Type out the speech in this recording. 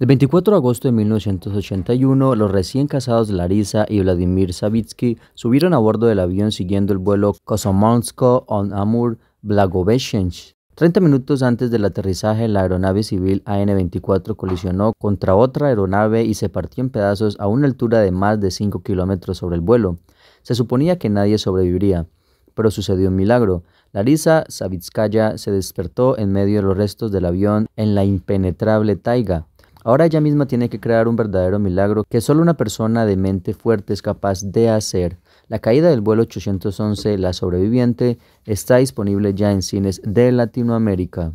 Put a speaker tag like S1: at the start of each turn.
S1: El 24 de agosto de 1981, los recién casados Larisa y Vladimir Savitsky subieron a bordo del avión siguiendo el vuelo Kosomonsko-on-Amur Blagoveshchensk. Treinta minutos antes del aterrizaje, la aeronave civil AN-24 colisionó contra otra aeronave y se partió en pedazos a una altura de más de 5 kilómetros sobre el vuelo. Se suponía que nadie sobreviviría, pero sucedió un milagro. Larisa Savitskaya se despertó en medio de los restos del avión en la impenetrable taiga. Ahora ella misma tiene que crear un verdadero milagro que solo una persona de mente fuerte es capaz de hacer. La caída del vuelo 811, la sobreviviente, está disponible ya en cines de Latinoamérica.